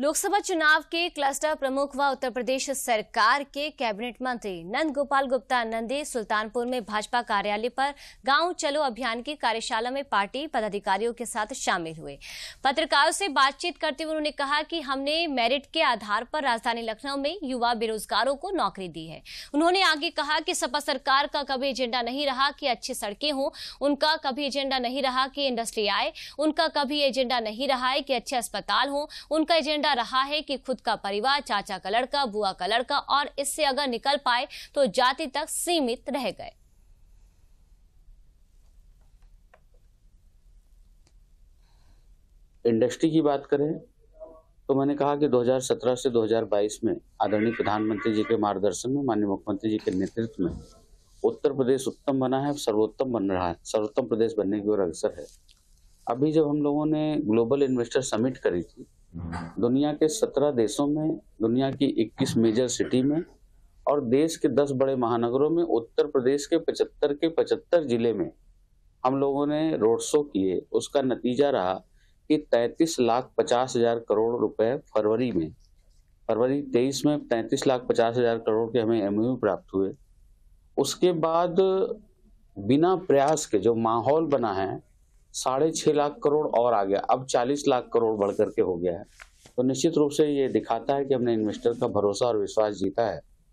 लोकसभा चुनाव के क्लस्टर प्रमुख व उत्तर प्रदेश सरकार के कैबिनेट मंत्री नंद गोपाल गुप्ता नंदे सुल्तानपुर में भाजपा कार्यालय पर गांव चलो अभियान की कार्यशाला में पार्टी पदाधिकारियों के साथ शामिल हुए पत्रकारों से बातचीत करते हुए उन्होंने कहा कि हमने मेरिट के आधार पर राजधानी लखनऊ में युवा बेरोजगारों को नौकरी दी है उन्होंने आगे कहा कि सपा सरकार का कभी एजेंडा नहीं रहा कि अच्छी सड़कें हों उनका कभी एजेंडा नहीं रहा कि इंडस्ट्री आए उनका कभी एजेंडा नहीं रहा है कि अच्छे अस्पताल हों उनका एजेंडा एजेंडा रहा है कि खुद का परिवार चाचा का लड़का बुआ का लड़का और इससे अगर निकल पाए तो जाति तक सीमित रह गए इंडस्ट्री की बात करें तो मैंने कहा कि 2017 से 2022 में आदरणीय प्रधानमंत्री जी के मार्गदर्शन में माननीय मुख्यमंत्री जी के नेतृत्व में उत्तर प्रदेश उत्तम बना है सर्वोत्तम बन रहा है सर्वोत्तम प्रदेश बनने की ओर अग्रसर है अभी जब हम लोगों ने ग्लोबल इन्वेस्टर समिट करी थी दुनिया के 17 देशों में दुनिया की 21 मेजर सिटी में और देश के 10 बड़े महानगरों में उत्तर प्रदेश के 75 के 75 जिले में हम लोगों ने रोड शो किए उसका नतीजा रहा कि तैतीस लाख पचास हजार करोड़ रुपए फरवरी में फरवरी तेईस में तैतीस लाख पचास हजार करोड़ के हमें एम प्राप्त हुए उसके बाद बिना प्रयास के जो माहौल बना है साढ़े छह लाख करोड़ और आ गया अब चालीस लाख करोड़ बढ़ करके हो गया है तो निश्चित रूप से ये दिखाता है कि हमने इन्वेस्टर का भरोसा और विश्वास जीता है